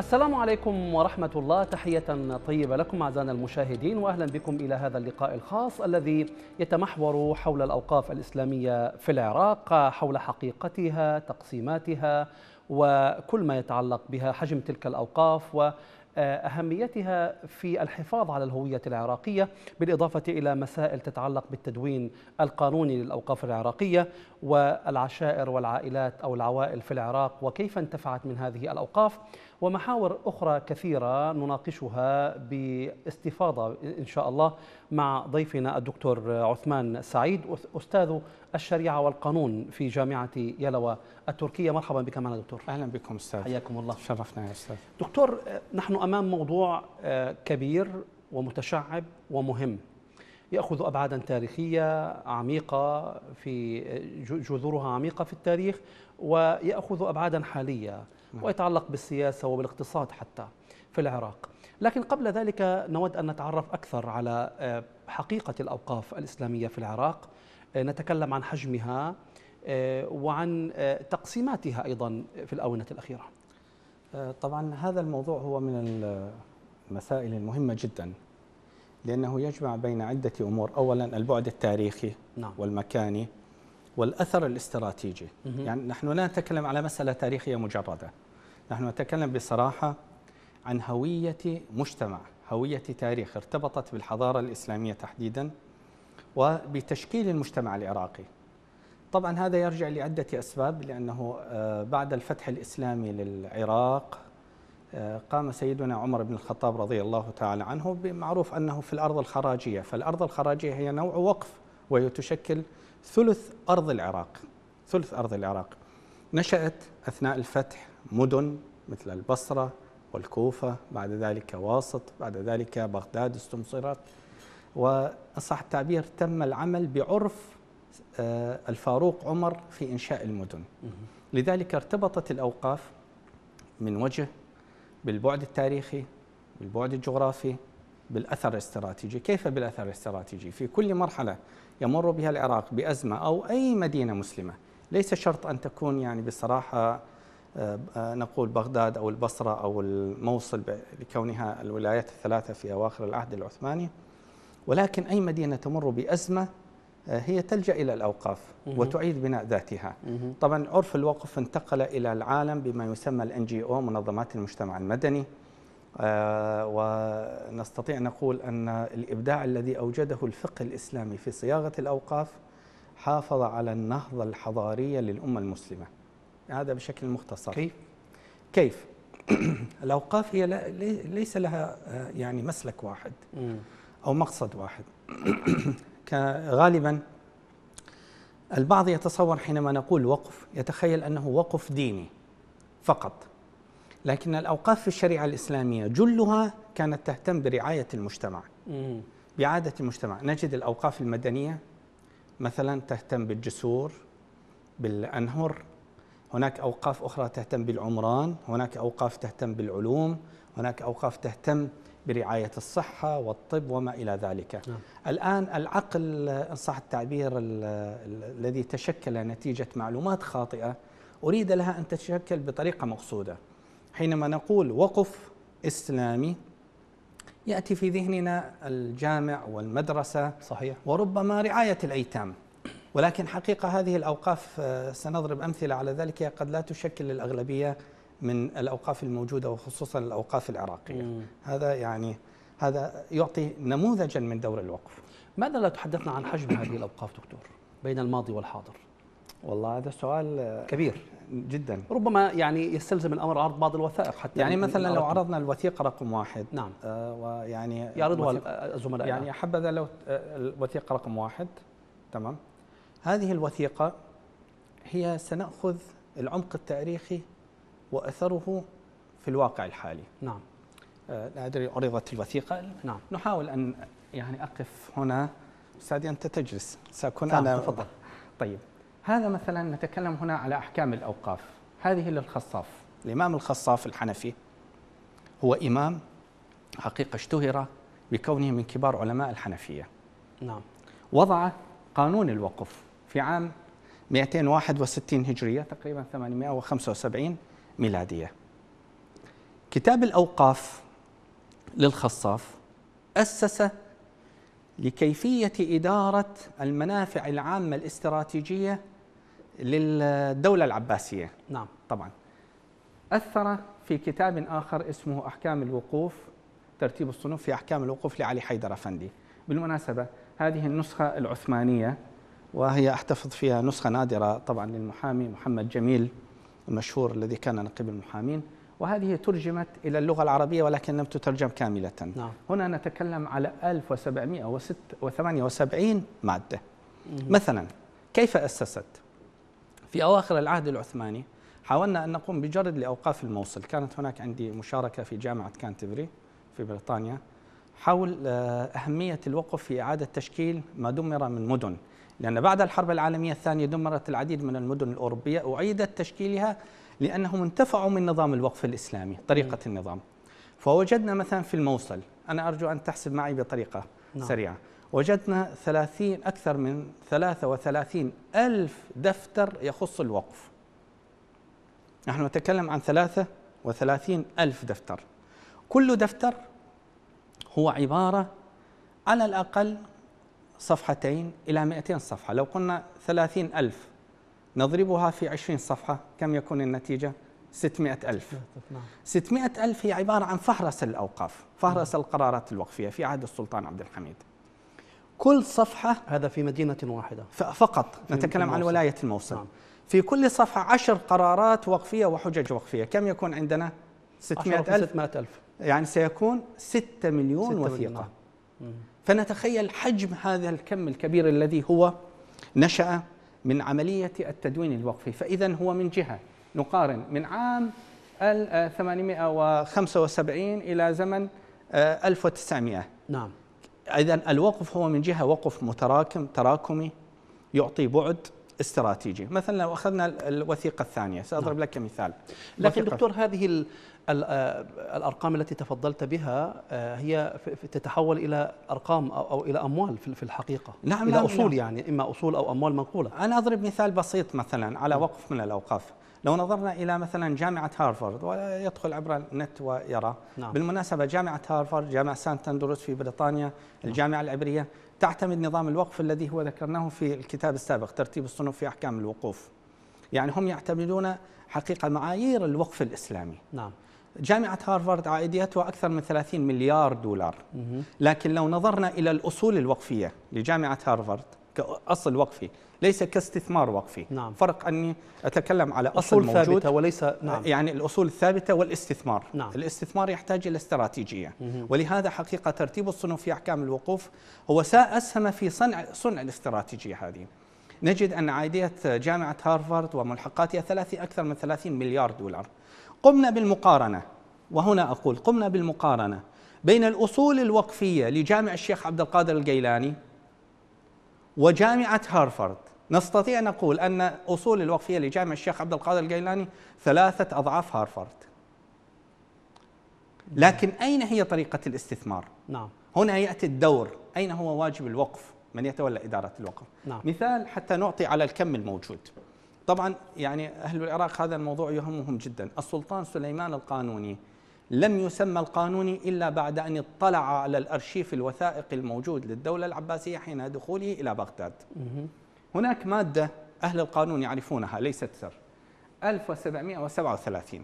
السلام عليكم ورحمة الله تحية طيبة لكم أعزائنا المشاهدين وأهلا بكم إلى هذا اللقاء الخاص الذي يتمحور حول الأوقاف الإسلامية في العراق حول حقيقتها تقسيماتها وكل ما يتعلق بها حجم تلك الأوقاف و أهميتها في الحفاظ على الهوية العراقية بالإضافة إلى مسائل تتعلق بالتدوين القانوني للأوقاف العراقية والعشائر والعائلات أو العوائل في العراق وكيف انتفعت من هذه الأوقاف ومحاور أخرى كثيرة نناقشها باستفاضة إن شاء الله مع ضيفنا الدكتور عثمان سعيد أستاذ الشريعة والقانون في جامعة يلوى التركية مرحبا بك معنا دكتور أهلا بكم أستاذ حياكم الله شرفنا يا أستاذ دكتور آه، نحن أمام موضوع آه، كبير ومتشعب ومهم ياخذ ابعادا تاريخيه عميقه في آه، جذورها عميقه في التاريخ وياخذ ابعادا حاليه نعم. ويتعلق بالسياسة وبالاقتصاد حتى في العراق لكن قبل ذلك نود أن نتعرف أكثر على آه، حقيقة الأوقاف الإسلامية في العراق آه، نتكلم عن حجمها آه، وعن تقسيماتها أيضا في الآونة الأخيرة طبعا هذا الموضوع هو من المسائل المهمة جدا لأنه يجمع بين عدة أمور أولا البعد التاريخي نعم. والمكاني والأثر الاستراتيجي مه. يعني نحن لا نتكلم على مسألة تاريخية مجردة نحن نتكلم بصراحة عن هوية مجتمع هوية تاريخ ارتبطت بالحضارة الإسلامية تحديدا وبتشكيل المجتمع العراقي طبعا هذا يرجع لعدة أسباب لأنه آه، بعد الفتح الإسلامي للعراق آه، قام سيدنا عمر بن الخطاب رضي الله تعالى عنه بمعروف أنه في الأرض الخراجية فالأرض الخراجية هي نوع وقف وهي تشكل ثلث أرض العراق ثلث أرض العراق نشأت أثناء الفتح مدن مثل البصرة والكوفة بعد ذلك واسط بعد ذلك بغداد استمصرت وأصح التعبير تم العمل بعرف آه، الفاروق عمر في إنشاء المدن لذلك ارتبطت الأوقاف من وجه بالبعد التاريخي بالبعد الجغرافي بالأثر الاستراتيجي كيف بالأثر الاستراتيجي؟ في كل مرحلة يمر بها العراق بأزمة أو أي مدينة مسلمة ليس شرط أن تكون يعني بصراحة آه، آه، نقول بغداد أو البصرة أو الموصل لكونها الولايات الثلاثة في أواخر العهد العثماني ولكن أي مدينة تمر بأزمة آه، هي تلجأ إلى الأوقاف وتعيد بناء ذاتها طبعا عرف الوقف انتقل إلى العالم بما يسمى الان جي او منظمات المجتمع المدني ونستطيع نقول أن الإبداع الذي أوجده الفقه الإسلامي في صياغة الأوقاف حافظ على النهضة الحضارية للأمة المسلمة هذا بشكل مختصر كيف؟ كيف؟ الأوقاف هي ليس لها آه، يعني مسلك واحد أو مقصد واحد غالبا البعض يتصور حينما نقول وقف يتخيل أنه وقف ديني فقط لكن الأوقاف في الشريعة الإسلامية جلها كانت تهتم برعاية المجتمع بإعادة المجتمع نجد الأوقاف المدنية مثلا تهتم بالجسور بالأنهر هناك أوقاف أخرى تهتم بالعمران هناك أوقاف تهتم بالعلوم هناك أوقاف تهتم برعاية الصحة والطب وما إلى ذلك نعم. الآن العقل إن صح التعبير الذي تشكل نتيجة معلومات خاطئة أريد لها أن تتشكل بطريقة مقصودة حينما نقول وقف إسلامي يأتي في ذهننا الجامع والمدرسة صحيح وربما رعاية الأيتام ولكن حقيقة هذه الأوقاف آه، سنضرب أمثلة على ذلك هي قد لا تشكل الأغلبية من الأوقاف الموجودة وخصوصا الأوقاف العراقية مم. هذا يعني هذا يعطي نموذجا من دور الوقف ماذا لا تحدثنا عن حجم هذه الأوقاف دكتور بين الماضي والحاضر والله هذا سؤال آه، كبير جدا ربما يعني يستلزم الامر عرض بعض الوثائق حتى يعني مثلا لو عرضنا الوثيقه رقم واحد نعم آه ويعني يعرضها الزملاء يعني حبذا لو آه، الوثيقه رقم واحد تمام هذه الوثيقة هي سنأخذ العمق التاريخي وأثره في الواقع الحالي نعم آه، لا أدري عرضت الوثيقة نعم نحاول أن يعني أقف هنا أستاذي أنت تجلس سأكون نعم، أنا تفضل طيب هذا مثلا نتكلم هنا على أحكام الأوقاف هذه للخصاف الإمام الخصاف الحنفي هو إمام حقيقة اشتهر بكونه من كبار علماء الحنفية نعم وضع قانون الوقف في عام 261 هجرية تقريبا 875 ميلادية كتاب الأوقاف للخصاف أسس لكيفية إدارة المنافع العامة الاستراتيجية للدولة العباسية نعم طبعا أثر في كتاب آخر اسمه أحكام الوقوف ترتيب الصنوف في أحكام الوقوف لعلي حيدر أفندي بالمناسبة هذه النسخة العثمانية وهي أحتفظ فيها نسخة نادرة طبعا للمحامي محمد جميل المشهور الذي كان نقيب المحامين وهذه ترجمت إلى اللغة العربية ولكن لم تترجم كاملة نعم. هنا نتكلم على 1778 مادة مه. مثلا كيف أسست في أواخر العهد العثماني حاولنا أن نقوم بجرد لأوقاف الموصل كانت هناك عندي مشاركة في جامعة كانتبري في بريطانيا حول آه، أهمية الوقف في إعادة تشكيل ما دمر من مدن لأن بعد الحرب العالمية الثانية دمرت العديد من المدن الأوروبية أعيدت تشكيلها لأنهم انتفعوا من نظام الوقف الإسلامي طريقة م. النظام فوجدنا مثلا في الموصل أنا أرجو أن تحسب معي بطريقة نعم. سريعة وجدنا 30 أكثر من 33 ألف دفتر يخص الوقف نحن نتكلم عن 33 ألف دفتر كل دفتر هو عبارة على الأقل صفحتين إلى 200 صفحة لو قلنا 30 ألف نضربها في 20 صفحة كم يكون النتيجة؟ 600 ألف 600 نعم. ألف هي عبارة عن فهرس الأوقاف فهرس نعم. القرارات الوقفية في عهد السلطان عبد الحميد كل صفحة هذا في مدينة واحدة فقط نتكلم عن ولاية الموصل نعم. في كل صفحة عشر قرارات وقفية وحجج وقفية كم يكون عندنا 600 ألف 600 ألف يعني سيكون 6 مليون 6 وثيقة مليون. نعم. فنتخيل حجم هذا الكم الكبير الذي هو نشأ من عملية التدوين الوقفي فإذا هو من جهة نقارن من عام 875 آه، إلى زمن 1900 آه، نعم إذا الوقف هو من جهة وقف متراكم تراكمي يعطي بعد استراتيجي مثلا لو أخذنا الوثيقة الثانية سأضرب نعم. لك مثال لكن دكتور هذه آه، الارقام التي تفضلت بها آه، هي تتحول الى ارقام او الى اموال في الحقيقه نعم الى نعم اصول نعم. يعني اما اصول او اموال منقوله انا اضرب مثال بسيط مثلا على وقف من الاوقاف لو نظرنا الى مثلا جامعه هارفارد ويدخل عبر النت ويرى نعم. بالمناسبه جامعه هارفارد جامعه سانت اندروس في بريطانيا نعم. الجامعه العبريه تعتمد نظام الوقف الذي هو ذكرناه في الكتاب السابق ترتيب الصنوف في احكام الوقوف يعني هم يعتمدون حقيقه معايير الوقف الاسلامي نعم جامعة هارفارد عائديتها أكثر من 30 مليار دولار لكن لو نظرنا إلى الأصول الوقفية لجامعة هارفارد كأصل وقفي ليس كاستثمار وقفي نعم. فرق أني أتكلم على أصل أصول موجود ثابتة وليس نعم. يعني الأصول الثابتة والاستثمار نعم. الاستثمار يحتاج إلى استراتيجية مه. ولهذا حقيقة ترتيب الصنوف في أحكام الوقوف هو أسهم في صنع, صنع الاستراتيجية هذه نجد أن عائدية جامعة هارفارد وملحقاتها ثلاثي أكثر من 30 مليار دولار قمنا بالمقارنة وهنا أقول قمنا بالمقارنة بين الأصول الوقفية لجامع الشيخ عبد القادر الجيلاني وجامعة هارفارد نستطيع أن نقول أن أصول الوقفية لجامع الشيخ عبد القادر الجيلاني ثلاثة أضعاف هارفارد لكن أين هي طريقة الاستثمار؟ نعم هنا يأتي الدور أين هو واجب الوقف؟ من يتولى إدارة الوقف؟ نعم. مثال حتى نعطي على الكم الموجود طبعا يعني أهل العراق هذا الموضوع يهمهم جدا السلطان سليمان القانوني لم يسمى القانوني إلا بعد أن اطلع على الأرشيف الوثائقي الموجود للدولة العباسية حين دخوله إلى بغداد هناك مادة أهل القانون يعرفونها ليست سر 1737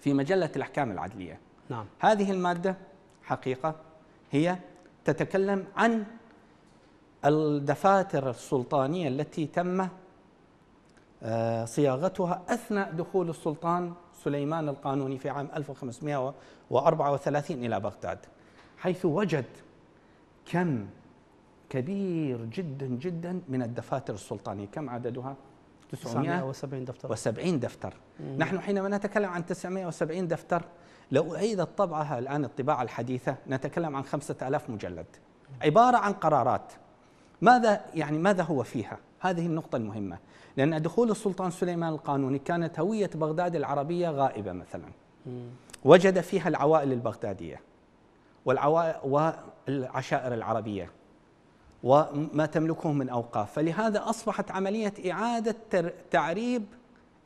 في مجلة الأحكام العدلية نعم. هذه المادة حقيقة هي تتكلم عن الدفاتر السلطانية التي تم آه، صياغتها أثناء دخول السلطان سليمان القانوني في عام 1534 إلى بغداد حيث وجد كم كبير جدا جدا من الدفاتر السلطانية كم عددها؟ 970 دفتر و70 دفتر مم. نحن حينما نتكلم عن 970 دفتر لو أعيدت طبعها الآن الطباعة الحديثة نتكلم عن 5000 مجلد عبارة عن قرارات ماذا يعني ماذا هو فيها؟ هذه النقطة المهمة لأن دخول السلطان سليمان القانوني كانت هوية بغداد العربية غائبة مثلا وجد فيها العوائل البغدادية والعشائر العربية وما تملكه من أوقاف فلهذا أصبحت عملية إعادة تعريب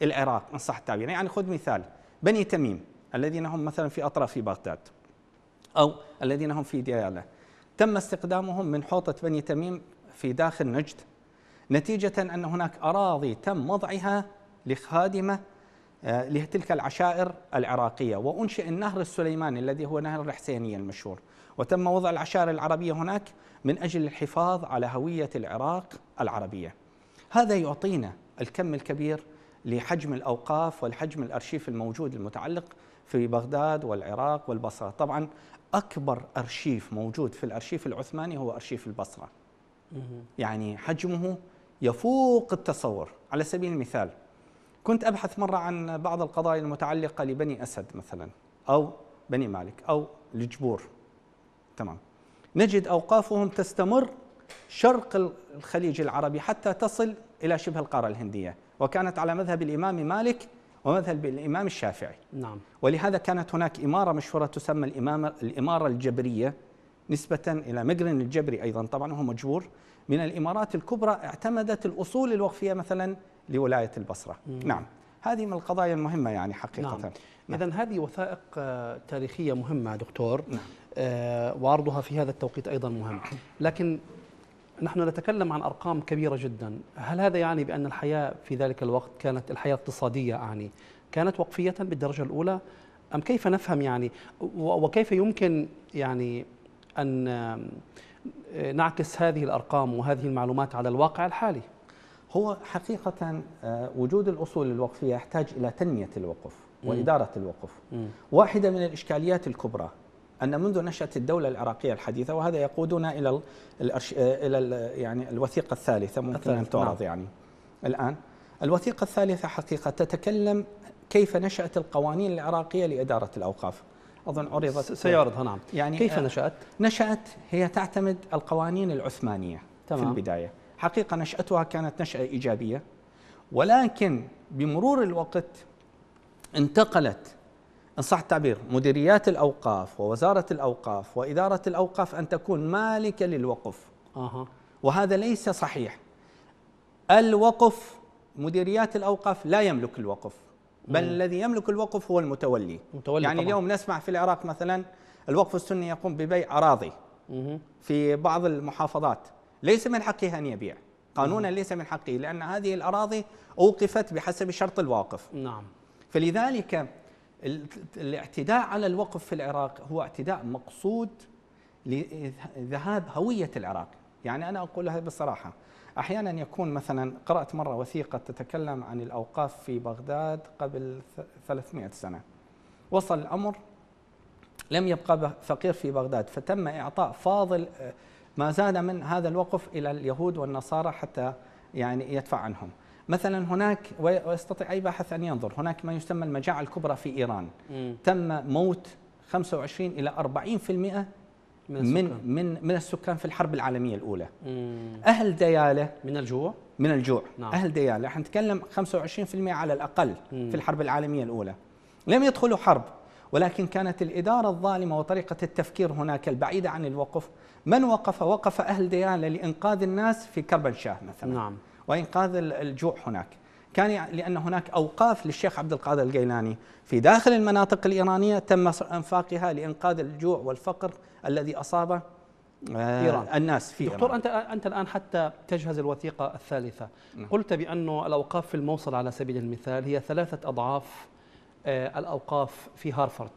العراق إن صح التعبير يعني خذ مثال بني تميم الذين هم مثلا في أطراف بغداد أو الذين هم في ديالة تم استقدامهم من حوطة بني تميم في داخل نجد نتيجة أن هناك أراضي تم وضعها لخادمة آه، لتلك العشائر العراقية وأنشئ النهر السليماني الذي هو نهر الحسينية المشهور وتم وضع العشائر العربية هناك من أجل الحفاظ على هوية العراق العربية هذا يعطينا الكم الكبير لحجم الأوقاف والحجم الأرشيف الموجود المتعلق في بغداد والعراق والبصرة طبعا أكبر أرشيف موجود في الأرشيف العثماني هو أرشيف البصرة يعني حجمه يفوق التصور على سبيل المثال كنت أبحث مرة عن بعض القضايا المتعلقة لبني أسد مثلا أو بني مالك أو الجبور تمام نجد أوقافهم تستمر شرق الخليج العربي حتى تصل إلى شبه القارة الهندية وكانت على مذهب الإمام مالك ومذهب الإمام الشافعي نعم ولهذا كانت هناك إمارة مشهورة تسمى الإمامة الإمارة الجبرية نسبة إلى مقرن الجبري أيضا طبعا هو مجبور من الإمارات الكبرى اعتمدت الأصول الوقفية مثلا لولاية البصرة مم. نعم هذه من القضايا المهمة يعني حقيقة نعم. نعم. إذا هذه وثائق آه، تاريخية مهمة دكتور نعم. آه وعرضها في هذا التوقيت أيضا مهم لكن نحن نتكلم عن أرقام كبيرة جدا هل هذا يعني بأن الحياة في ذلك الوقت كانت الحياة الاقتصادية يعني كانت وقفية بالدرجة الأولى أم كيف نفهم يعني وكيف يمكن يعني أن نعكس هذه الأرقام وهذه المعلومات على الواقع الحالي هو حقيقة آه، وجود الأصول الوقفية يحتاج إلى تنمية الوقف وإدارة الوقف واحدة من الإشكاليات الكبرى أن منذ نشأة الدولة العراقية الحديثة وهذا يقودنا إلى الأرش... آه، إلى يعني الوثيقة الثالثة ممكن الثالث. أن تعرض نعم. يعني الآن الوثيقة الثالثة حقيقة تتكلم كيف نشأت القوانين العراقية لإدارة الأوقاف أظن عرضت سيعرضها نعم يعني كيف آه، نشأت؟ نشأت هي تعتمد القوانين العثمانية تمام. في البداية حقيقة نشأتها كانت نشأة إيجابية ولكن بمرور الوقت انتقلت ان صح التعبير مديريات الاوقاف ووزاره الاوقاف واداره الاوقاف ان تكون مالكه للوقف أه. وهذا ليس صحيح الوقف مديريات الاوقاف لا يملك الوقف بل مم. الذي يملك الوقف هو المتولي متولي يعني طبعا. اليوم نسمع في العراق مثلا الوقف السني يقوم ببيع أراضي مم. في بعض المحافظات ليس من حقه أن يبيع قانونا ليس من حقه لأن هذه الأراضي أوقفت بحسب شرط الواقف نعم فلذلك الاعتداء على الوقف في العراق هو اعتداء مقصود لذهاب هوية العراق يعني أنا أقول هذا بصراحة أحيانا يكون مثلا قرأت مرة وثيقة تتكلم عن الأوقاف في بغداد قبل 300 سنة وصل الأمر لم يبقى فقير في بغداد فتم إعطاء فاضل آه، ما زاد من هذا الوقف إلى اليهود والنصارى حتى يعني يدفع عنهم مثلا هناك ويستطيع أي باحث أن ينظر هناك ما يسمى المجاعة الكبرى في إيران م. تم موت 25 إلى 40% من السكان. من من السكان في الحرب العالميه الاولى مم. اهل دياله من الجوع من الجوع نعم. اهل دياله حنتكلم 25% على الاقل مم. في الحرب العالميه الاولى لم يدخلوا حرب ولكن كانت الاداره الظالمه وطريقه التفكير هناك البعيده عن الوقف من وقف وقف اهل دياله لانقاذ الناس في كربنشاه مثلا نعم. وانقاذ الجوع هناك كان لان هناك اوقاف للشيخ عبد القادر الجيلاني في داخل المناطق الايرانيه تم انفاقها لانقاذ الجوع والفقر الذي أصاب آه، إيران. الناس في دكتور إيران. أنت أنت الآن حتى تجهز الوثيقة الثالثة نعم. قلت بأنه الأوقاف في الموصل على سبيل المثال هي ثلاثة أضعاف آه، الأوقاف في هارفرد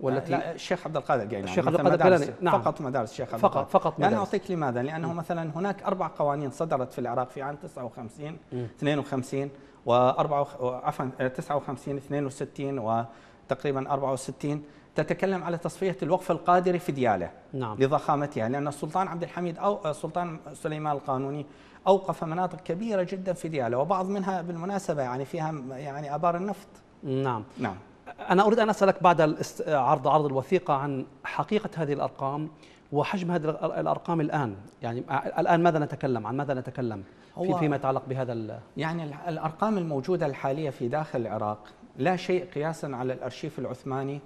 والتي آه، لا الشيخ عبد القادر يعني الشيخ عبد القادر نعم فقط مدارس الشيخ عبد فقط القادر فقط يعني مدارس انا اعطيك لماذا؟ لانه م. مثلا هناك اربع قوانين صدرت في العراق في عام 59 م. 52 و عفوا 59 62 و تقريبا 64 تتكلم على تصفية الوقف القادر في ديالة نعم. لضخامتها لأن السلطان عبد الحميد أو السلطان سليمان القانوني أوقف مناطق كبيرة جدا في ديالة وبعض منها بالمناسبة يعني فيها يعني آبار النفط نعم نعم أنا أريد أن أسألك بعد عرض عرض الوثيقة عن حقيقة هذه الأرقام وحجم هذه الارقام الان يعني الان ماذا نتكلم عن ماذا نتكلم في فيما يتعلق بهذا يعني الارقام الموجوده الحاليه في داخل العراق لا شيء قياسا على الارشيف العثماني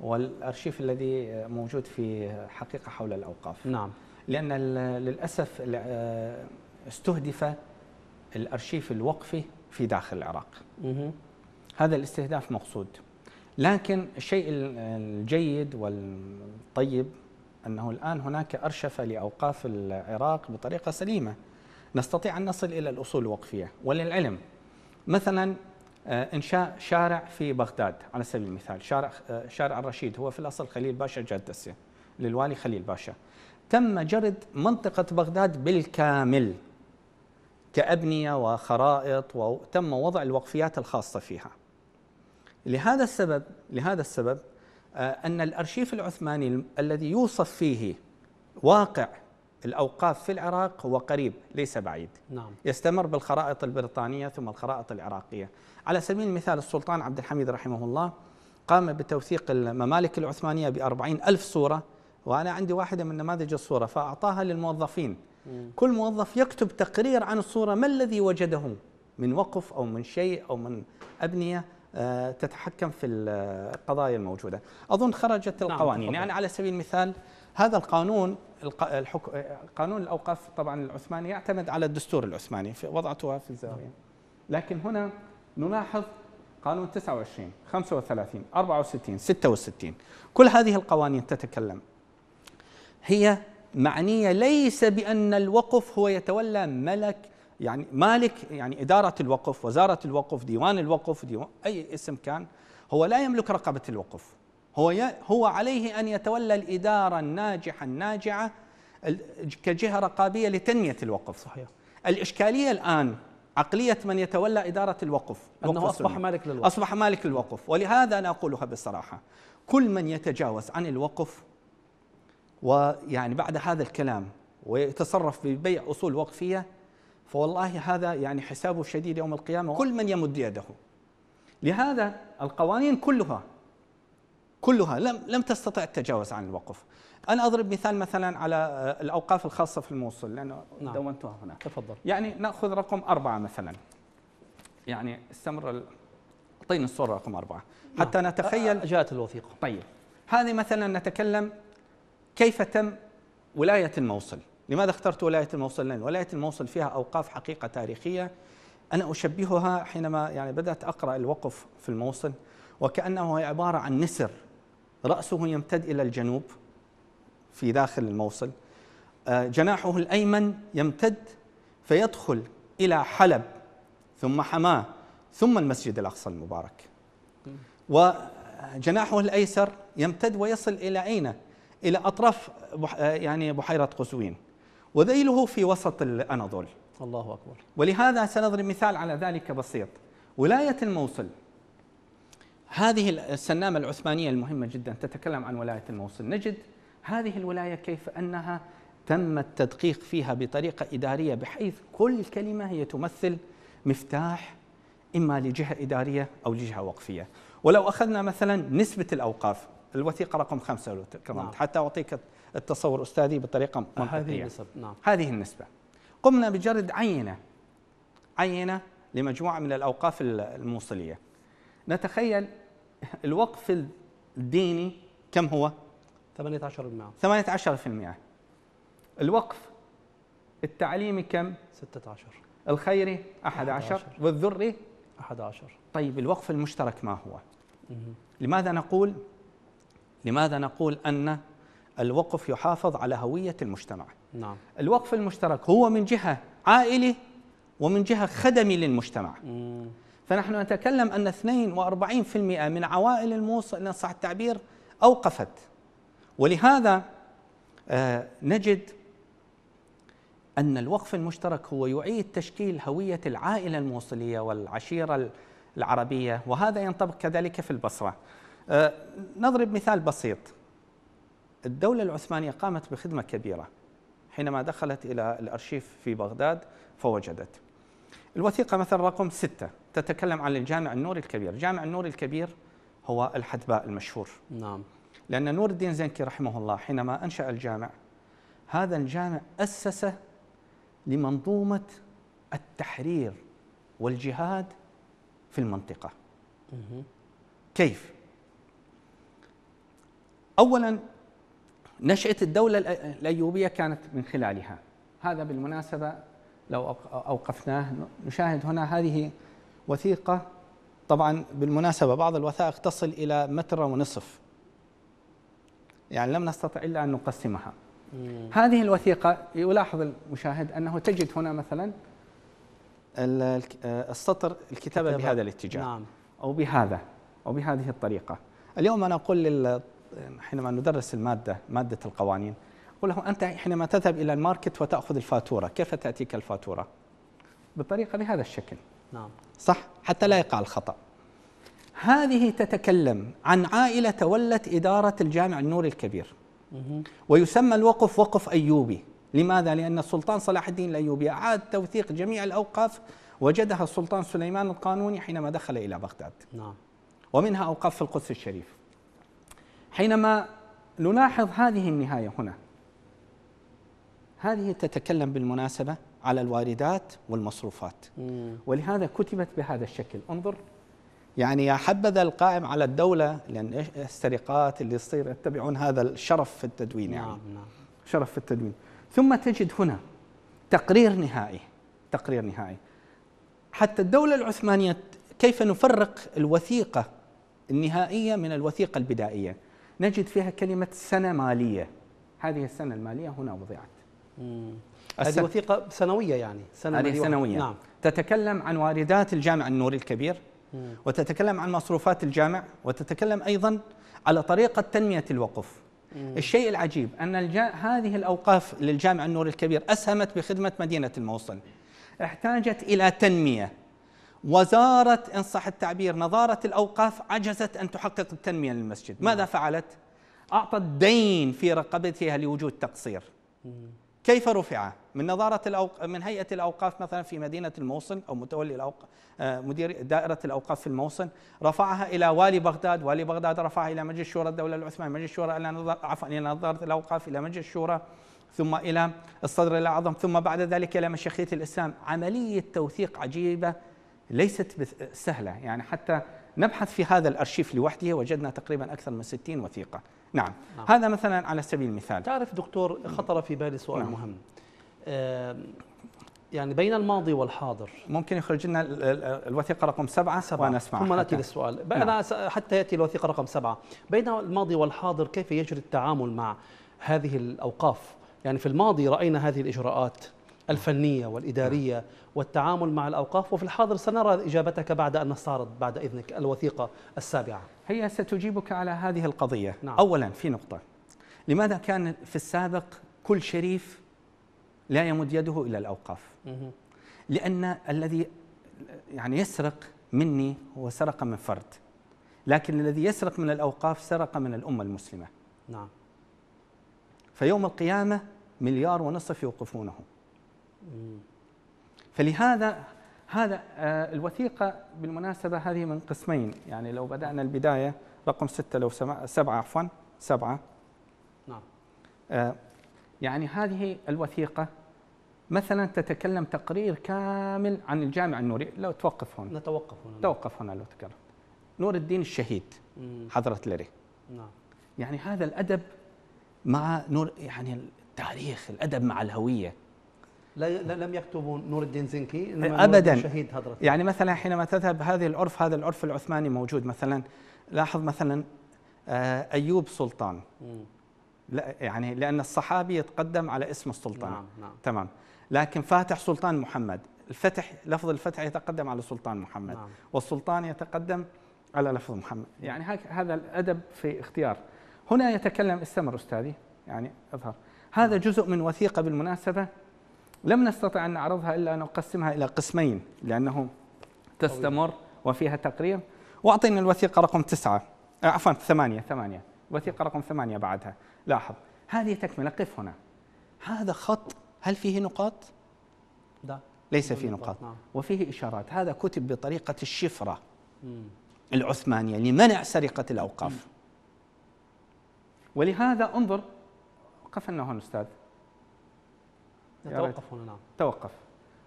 والارشيف الذي موجود في حقيقه حول الاوقاف نعم لان للاسف آه، استهدف الارشيف الوقفي في داخل العراق مه. هذا الاستهداف مقصود لكن الشيء الجيد والطيب انه الان هناك ارشفه لاوقاف العراق بطريقه سليمه نستطيع ان نصل الى الاصول الوقفيه وللعلم مثلا آه، انشاء شارع في بغداد على سبيل المثال شارع آه، شارع الرشيد هو في الاصل خليل باشا جدسه للوالي خليل باشا تم جرد منطقه بغداد بالكامل كابنيه وخرائط وتم وضع الوقفيات الخاصه فيها لهذا السبب لهذا السبب آه، ان الارشيف العثماني الذي يوصف فيه واقع الأوقاف في العراق هو قريب ليس بعيد نعم. يستمر بالخرائط البريطانية ثم الخرائط العراقية على سبيل المثال السلطان عبد الحميد رحمه الله قام بتوثيق الممالك العثمانية بأربعين ألف صورة وأنا عندي واحدة من نماذج الصورة فأعطاها للموظفين مم. كل موظف يكتب تقرير عن الصورة ما الذي وجده من وقف أو من شيء أو من أبنية آه، تتحكم في القضايا الموجودة أظن خرجت نعم، القوانين نعم. يعني على سبيل المثال هذا القانون الحك... قانون الاوقاف طبعا العثماني يعتمد على الدستور العثماني في وضعتها في الزاويه لكن هنا نلاحظ قانون 29 35 64 66 كل هذه القوانين تتكلم هي معنيه ليس بان الوقف هو يتولى ملك يعني مالك يعني اداره الوقف وزاره الوقف ديوان الوقف ديوان اي اسم كان هو لا يملك رقبه الوقف هو هو عليه ان يتولى الاداره الناجحه الناجعه كجهه رقابيه لتنميه الوقف صحيح الاشكاليه الان عقليه من يتولى اداره الوقف انه اصبح مالك للوقف اصبح مالك للوقف ولهذا انا اقولها بصراحه كل من يتجاوز عن الوقف ويعني بعد هذا الكلام ويتصرف ببيع اصول وقفيه فوالله هذا يعني حسابه شديد يوم القيامه كل من يمد يده لهذا القوانين كلها كلها لم لم تستطع التجاوز عن الوقف انا اضرب مثال مثلا على آه، الاوقاف الخاصه في الموصل لانه نعم. دونتها هنا تفضل يعني ناخذ رقم أربعة مثلا يعني استمر اعطيني الصوره رقم أربعة نعم. حتى نتخيل آه، آه، جاءت الوثيقه طيب هذه مثلا نتكلم كيف تم ولايه الموصل لماذا اخترت ولايه الموصل لان ولايه الموصل فيها اوقاف حقيقه تاريخيه انا اشبهها حينما يعني بدات اقرا الوقف في الموصل وكانه هي عباره عن نسر رأسه يمتد إلى الجنوب في داخل الموصل آه، جناحه الأيمن يمتد فيدخل إلى حلب ثم حماه ثم المسجد الأقصى المبارك وجناحه الأيسر يمتد ويصل إلى أين؟ إلى أطراف آه، يعني بحيرة قزوين وذيله في وسط الأناضول الله أكبر ولهذا سنضرب مثال على ذلك بسيط ولاية الموصل هذه السنامة العثمانية المهمة جدا تتكلم عن ولاية الموصل نجد هذه الولاية كيف أنها تم التدقيق فيها بطريقة إدارية بحيث كل كلمة هي تمثل مفتاح إما لجهة إدارية أو لجهة وقفية ولو أخذنا مثلا نسبة الأوقاف الوثيقة رقم خمسة لو نعم. حتى أعطيك التصور أستاذي بطريقة منطقية هذه النسب نعم. هذه النسبة قمنا بجرد عينة عينة لمجموعة من الأوقاف الموصلية نتخيل الوقف الديني كم هو 18% 18% الوقف التعليمي كم 16 الخيري 11, والذري 11 طيب الوقف المشترك ما هو لماذا نقول لماذا نقول أن الوقف يحافظ على هوية المجتمع نعم. الوقف المشترك هو من جهة عائلي ومن جهة خدمي للمجتمع مم. فنحن نتكلم أن 42% من عوائل الموصل إن صح التعبير أوقفت ولهذا آه، نجد أن الوقف المشترك هو يعيد تشكيل هوية العائلة الموصلية والعشيرة العربية وهذا ينطبق كذلك في البصرة آه، نضرب مثال بسيط الدولة العثمانية قامت بخدمة كبيرة حينما دخلت إلى الأرشيف في بغداد فوجدت الوثيقة مثلا رقم 6 تتكلم عن الجامع النوري الكبير جامع النوري الكبير هو الحدباء المشهور نعم لأن نور الدين زنكي رحمه الله حينما أنشأ الجامع هذا الجامع أسس لمنظومة التحرير والجهاد في المنطقة كيف؟ أولا نشأة الدولة الأيوبية كانت من خلالها هذا بالمناسبة لو أوقفناه نشاهد هنا هذه وثيقة طبعا بالمناسبة بعض الوثائق تصل إلى متر ونصف يعني لم نستطع إلا أن نقسمها مم. هذه الوثيقة يلاحظ المشاهد أنه تجد هنا مثلا السطر الكتابة بهذا الاتجاه نعم. أو بهذا أو بهذه الطريقة اليوم أنا أقول لل حينما ندرس المادة مادة القوانين أقول له أنت حينما تذهب إلى الماركت وتأخذ الفاتورة كيف تأتيك الفاتورة؟ بطريقة بهذا الشكل نعم صح حتى لا يقع الخطأ هذه تتكلم عن عائلة تولت إدارة الجامع النوري الكبير ويسمى الوقف وقف أيوبي لماذا؟ لأن السلطان صلاح الدين الأيوبي أعاد توثيق جميع الأوقاف وجدها السلطان سليمان القانوني حينما دخل إلى بغداد نعم. ومنها أوقاف في القدس الشريف حينما نلاحظ هذه النهاية هنا هذه تتكلم بالمناسبة على الواردات والمصروفات مم. ولهذا كتبت بهذا الشكل انظر يعني يا حبذا القائم على الدولة لأن السرقات اللي تصير يتبعون هذا الشرف في التدوين يعني نعم نعم. شرف في التدوين ثم تجد هنا تقرير نهائي تقرير نهائي حتى الدولة العثمانية كيف نفرق الوثيقة النهائية من الوثيقة البدائية نجد فيها كلمة سنة مالية هذه السنة المالية هنا وضعت هذه وثيقة سنوية يعني سنة هذه سنوية نعم. تتكلم عن واردات الجامع النوري الكبير مم. وتتكلم عن مصروفات الجامع وتتكلم أيضا على طريقة تنمية الوقف مم. الشيء العجيب أن الجا... هذه الأوقاف للجامع النوري الكبير أسهمت بخدمة مدينة الموصل احتاجت إلى تنمية وزارة إن صح التعبير نظارة الأوقاف عجزت أن تحقق التنمية للمسجد ماذا نعم. فعلت؟ أعطت دين في رقبتها لوجود تقصير مم. كيف رفع؟ من نظارة الأوق... من هيئة الأوقاف مثلا في مدينة الموصل أو متولي الأوق... آه، مدير دائرة الأوقاف في الموصل رفعها إلى والي بغداد، والي بغداد رفعها إلى مجلس الشورى الدولة العثمانية، مجلس الشورى إلى نظر... عفوا إلى نظارة الأوقاف إلى مجلس الشورى ثم إلى الصدر الأعظم ثم بعد ذلك إلى مشيخية الإسلام، عملية توثيق عجيبة ليست سهلة يعني حتى نبحث في هذا الأرشيف لوحده وجدنا تقريبا أكثر من 60 وثيقة نعم. نعم هذا مثلا على سبيل المثال تعرف دكتور خطر في بالي سؤال نعم. مهم آه، يعني بين الماضي والحاضر ممكن يخرج لنا الوثيقة رقم سبعة سبعة نسمع ثم نأتي للسؤال نعم. أنا حتى يأتي الوثيقة رقم سبعة بين الماضي والحاضر كيف يجري التعامل مع هذه الأوقاف يعني في الماضي رأينا هذه الإجراءات الفنية والإدارية والتعامل مع الأوقاف وفي الحاضر سنرى إجابتك بعد أن نستعرض بعد إذنك الوثيقة السابعة هي ستجيبك على هذه القضية نعم. أولا في نقطة لماذا كان في السابق كل شريف لا يمد يده إلى الأوقاف مه. لأن الذي يعني يسرق مني هو سرق من فرد لكن الذي يسرق من الأوقاف سرق من الأمة المسلمة نعم فيوم القيامة مليار ونصف يوقفونه فلهذا هذا آه، الوثيقة بالمناسبة هذه من قسمين يعني لو بدأنا البداية رقم ستة لو سمع سبعة عفوا سبعة نعم آه، يعني هذه الوثيقة مثلا تتكلم تقرير كامل عن الجامع النوري لو توقف هنا نتوقف هنا توقف هنا لو تكرر نور الدين الشهيد حضرة لري نعم يعني هذا الأدب مع نور يعني التاريخ الأدب مع الهوية لم يكتبوا نور الدين زنكي ابدا شهيد هضره يعني مثلا حينما تذهب هذه العرف هذا العرف العثماني موجود مثلا لاحظ مثلا آه، ايوب سلطان لا يعني لان الصحابي يتقدم على اسم السلطان نعم نعم تمام لكن فاتح سلطان محمد الفتح لفظ الفتح يتقدم على سلطان محمد نعم. والسلطان يتقدم على لفظ محمد يعني هذا الادب في اختيار هنا يتكلم استمر استاذي يعني اظهر هذا نعم. جزء من وثيقه بالمناسبه لم نستطع أن نعرضها إلا أن نقسمها إلى قسمين لأنه تستمر وفيها تقرير وأعطينا الوثيقة رقم تسعة آه، عفوا ثمانية ثمانية الوثيقة رقم ثمانية بعدها لاحظ هذه تكملة قف هنا هذا خط هل فيه نقاط؟ لا ليس فيه نقاط نعم. وفيه إشارات هذا كتب بطريقة الشفرة العثمانية لمنع سرقة الأوقاف ولهذا انظر قفلنا هون أستاذ نتوقف هنا نعم توقف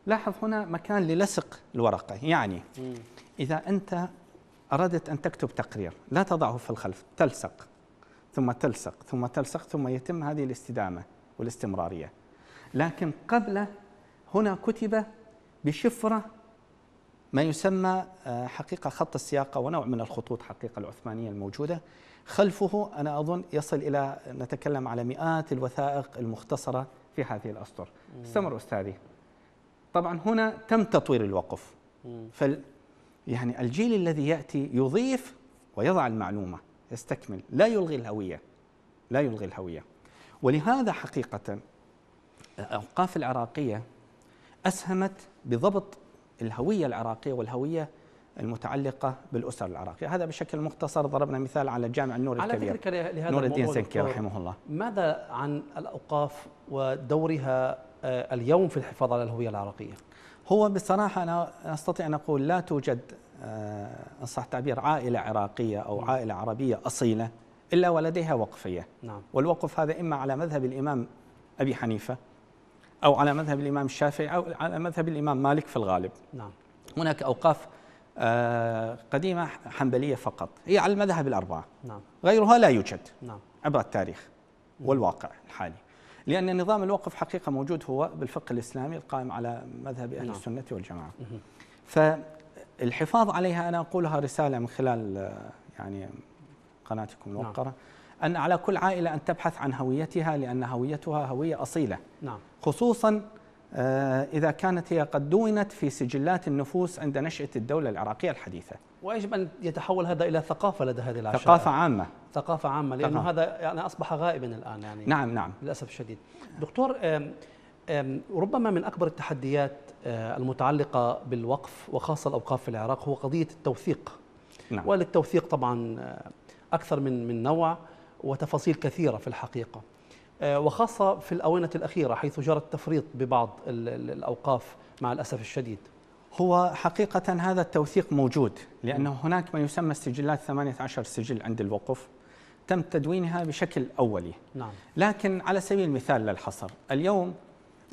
لاحظ هنا مكان للصق الورقة يعني مم. إذا أنت أردت أن تكتب تقرير لا تضعه في الخلف تلصق ثم تلصق ثم تلصق ثم يتم هذه الاستدامة والاستمرارية لكن قبله هنا كتب بشفرة ما يسمى آه، حقيقة خط السياقة ونوع من الخطوط حقيقة العثمانية الموجودة خلفه أنا أظن يصل إلى نتكلم على مئات الوثائق المختصرة في هذه الأسطر استمر أستاذي طبعا هنا تم تطوير الوقف فال يعني الجيل الذي يأتي يضيف ويضع المعلومة يستكمل لا يلغي الهوية لا يلغي الهوية ولهذا حقيقة الأوقاف العراقية أسهمت بضبط الهوية العراقية والهوية المتعلقة بالأسر العراقية هذا بشكل مختصر ضربنا مثال على جامع النور على الكبير فكرة لهذا نور الدين سنكي رحمه الله ماذا عن الأوقاف ودورها آه، اليوم في الحفاظ على الهوية العراقية؟ هو بصراحة أنا أستطيع أن أقول لا توجد آه، إن صح التعبير عائلة عراقية أو نعم. عائلة عربية أصيلة إلا ولديها وقفية نعم. والوقف هذا إما على مذهب الإمام أبي حنيفة أو على مذهب الإمام الشافعي أو على مذهب الإمام مالك في الغالب نعم. هناك أوقاف آه، قديمة حنبلية فقط هي على المذهب الأربعة نعم. غيرها لا يوجد نعم. عبر التاريخ نعم. والواقع الحالي لأن نظام الوقف حقيقة موجود هو بالفقه الإسلامي القائم على مذهب أهل نعم. السنة والجماعة فالحفاظ عليها أنا أقولها رسالة من خلال آه، يعني قناتكم نعم. الموقرة نعم. أن على كل عائلة أن تبحث عن هويتها لأن هويتها هوية أصيلة نعم. خصوصا آه، إذا كانت هي قد دونت في سجلات النفوس عند نشأة الدولة العراقية الحديثة ويجب أن يتحول هذا إلى ثقافة لدى هذه العشائر ثقافة عامة ثقافة عامة لأنه ثقافة. هذا يعني أصبح غائبا الآن يعني نعم نعم للأسف الشديد دكتور ربما من أكبر التحديات آه، المتعلقة بالوقف وخاصة الأوقاف في العراق هو قضية التوثيق نعم. وللتوثيق طبعا آه، أكثر من من نوع وتفاصيل كثيرة في الحقيقة آه، وخاصة في الأونة الأخيرة حيث جرى التفريط ببعض الأوقاف مع الأسف الشديد هو حقيقة هذا التوثيق موجود لأنه هناك ما يسمى السجلات 18 سجل عند الوقف تم تدوينها بشكل أولي نعم. لكن على سبيل المثال للحصر اليوم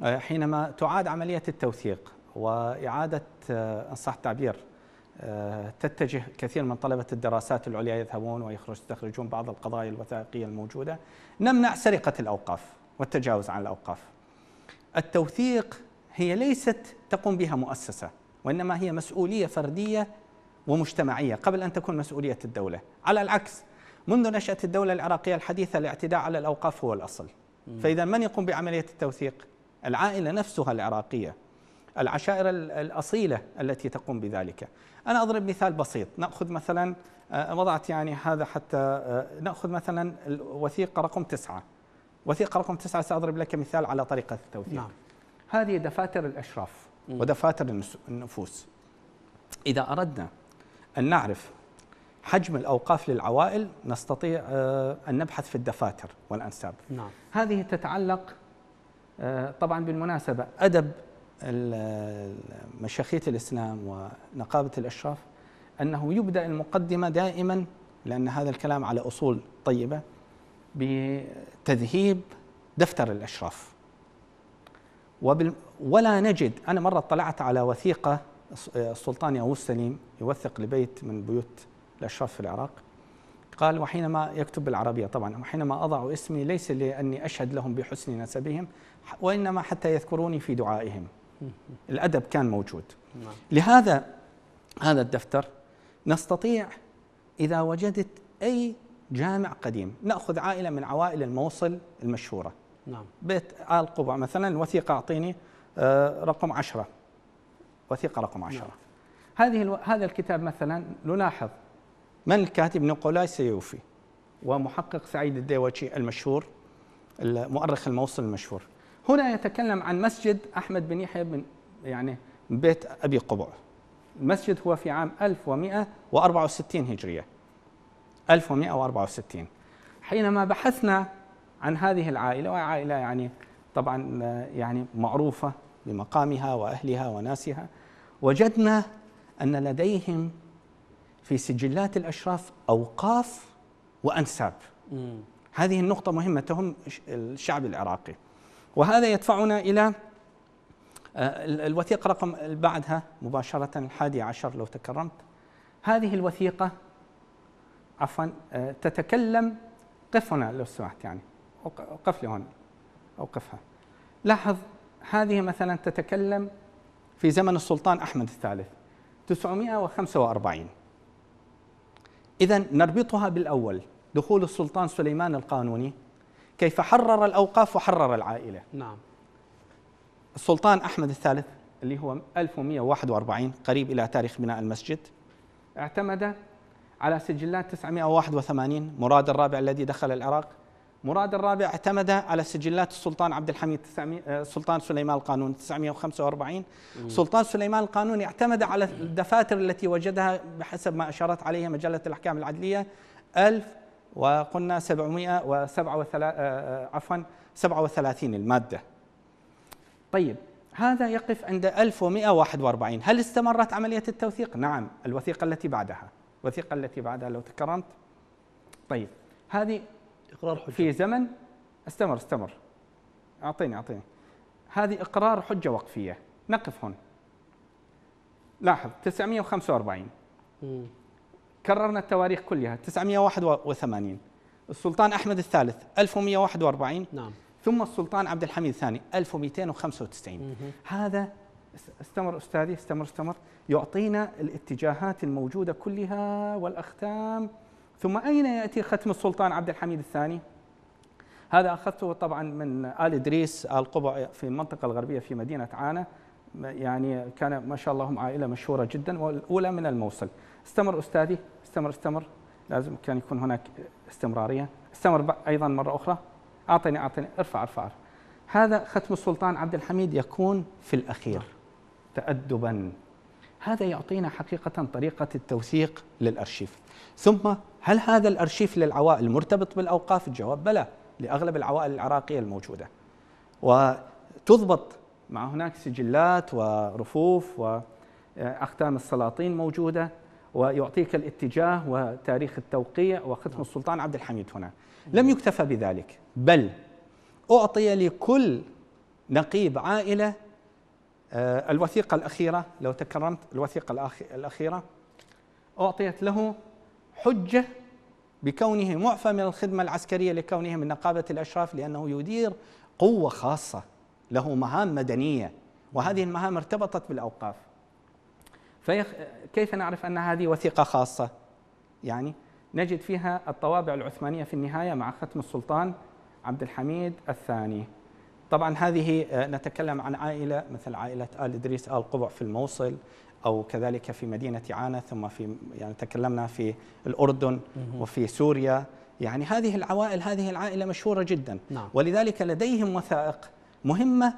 آه، حينما تعاد عملية التوثيق وإعادة آه، إن صح التعبير آه، تتجه كثير من طلبة الدراسات العليا يذهبون ويخرجون بعض القضايا الوثائقية الموجودة نمنع سرقة الأوقاف والتجاوز عن الأوقاف التوثيق هي ليست تقوم بها مؤسسة وإنما هي مسؤولية فردية ومجتمعية قبل أن تكون مسؤولية الدولة على العكس منذ نشأة الدولة العراقية الحديثة الاعتداء على الأوقاف هو الأصل فإذا من يقوم بعملية التوثيق؟ العائلة نفسها العراقية العشائر الأصيلة التي تقوم بذلك أنا أضرب مثال بسيط نأخذ مثلا آه، وضعت يعني هذا حتى آه، نأخذ مثلا الوثيقة رقم تسعة وثيقة رقم تسعة سأضرب لك مثال على طريقة التوثيق نعم. هذه دفاتر الأشراف ودفاتر النفوس إذا أردنا أن نعرف حجم الأوقاف للعوائل نستطيع آه، أن نبحث في الدفاتر والأنساب نعم. هذه تتعلق طبعا بالمناسبة أدب مشيخية الإسلام ونقابة الأشراف أنه يبدأ المقدمة دائما لأن هذا الكلام على أصول طيبة بتذهيب دفتر الأشراف ولا نجد أنا مرة اطلعت على وثيقة السلطان ياغوس سليم يوثق لبيت من بيوت الأشراف في العراق قال وحينما يكتب بالعربية طبعا وحينما أضع اسمي ليس لأني أشهد لهم بحسن نسبهم وإنما حتى يذكروني في دعائهم الأدب كان موجود نعم. لهذا هذا الدفتر نستطيع إذا وجدت أي جامع قديم نأخذ عائلة من عوائل الموصل المشهورة نعم. بيت آل قبع مثلا وثيقه أعطيني آه، رقم عشرة وثيقة رقم عشرة نعم. هذه الو... هذا الكتاب مثلا نلاحظ من الكاتب نيكولاي سيوفي ومحقق سعيد الديوشي المشهور المؤرخ الموصل المشهور هنا يتكلم عن مسجد أحمد بن يحيى بن يعني بيت أبي قبع المسجد هو في عام 1164 هجرية 1164 حينما بحثنا عن هذه العائلة وعائلة يعني طبعا يعني معروفة بمقامها وأهلها وناسها وجدنا أن لديهم في سجلات الأشراف أوقاف وأنساب هذه النقطة مهمة تهم الشعب العراقي وهذا يدفعنا إلى آه، الوثيقة رقم بعدها مباشرة الحادي عشر لو تكرمت هذه الوثيقة عفوا آه، تتكلم قف هنا لو سمحت يعني قف لي هنا أوقفها لاحظ هذه مثلا تتكلم في زمن السلطان أحمد الثالث 945 إذا نربطها بالأول دخول السلطان سليمان القانوني كيف حرر الأوقاف وحرر العائلة نعم السلطان أحمد الثالث اللي هو 1141 قريب إلى تاريخ بناء المسجد اعتمد على سجلات 981 مراد الرابع الذي دخل العراق مراد الرابع اعتمد على سجلات السلطان عبد الحميد 900 السلطان آه، سليمان القانون 945 سلطان سليمان القانون اعتمد على الدفاتر التي وجدها بحسب ما اشارت عليها مجله الاحكام العدليه 1000 وقلنا 737 آه، آه، عفوا 37 الماده طيب هذا يقف عند 1141 هل استمرت عملية التوثيق؟ نعم الوثيقة التي بعدها الوثيقة التي بعدها لو تكرمت طيب هذه إقرار حجة في زمن استمر استمر أعطيني أعطيني هذه إقرار حجة وقفية نقف هنا لاحظ 945 مم. كررنا التواريخ كلها 981 السلطان أحمد الثالث 1141 نعم ثم السلطان عبد الحميد الثاني 1295 مه. هذا استمر أستاذي استمر استمر يعطينا الاتجاهات الموجودة كلها والأختام ثم أين يأتي ختم السلطان عبد الحميد الثاني؟ هذا أخذته طبعا من آل إدريس آل قبع في المنطقة الغربية في مدينة عانة يعني كان ما شاء الله هم عائلة مشهورة جدا والأولى من الموصل استمر أستاذي استمر استمر لازم كان يكون هناك استمراريه استمر ايضا مره اخرى اعطني اعطني ارفع ارفع هذا ختم السلطان عبد الحميد يكون في الاخير تادبا هذا يعطينا حقيقه طريقه التوثيق للارشيف ثم هل هذا الارشيف للعوائل مرتبط بالاوقاف الجواب بلى لاغلب العوائل العراقيه الموجوده وتضبط مع هناك سجلات ورفوف واختام السلاطين موجوده ويعطيك الاتجاه وتاريخ التوقيع وختم نعم. السلطان عبد الحميد هنا نعم. لم يكتفى بذلك بل أعطي لكل نقيب عائلة آه، الوثيقة الأخيرة لو تكرمت الوثيقة الأخيرة أعطيت له حجة بكونه معفى من الخدمة العسكرية لكونه من نقابة الأشراف لأنه يدير قوة خاصة له مهام مدنية وهذه نعم. المهام ارتبطت بالأوقاف فكيف نعرف أن هذه وثيقة خاصة؟ يعني نجد فيها الطوابع العثمانية في النهاية مع ختم السلطان عبد الحميد الثاني طبعا هذه آه، نتكلم عن عائلة مثل عائلة آل إدريس آل قبع في الموصل أو كذلك في مدينة عانة ثم في يعني تكلمنا في الأردن وفي سوريا يعني هذه العوائل هذه العائلة مشهورة جدا نعم. ولذلك لديهم وثائق مهمة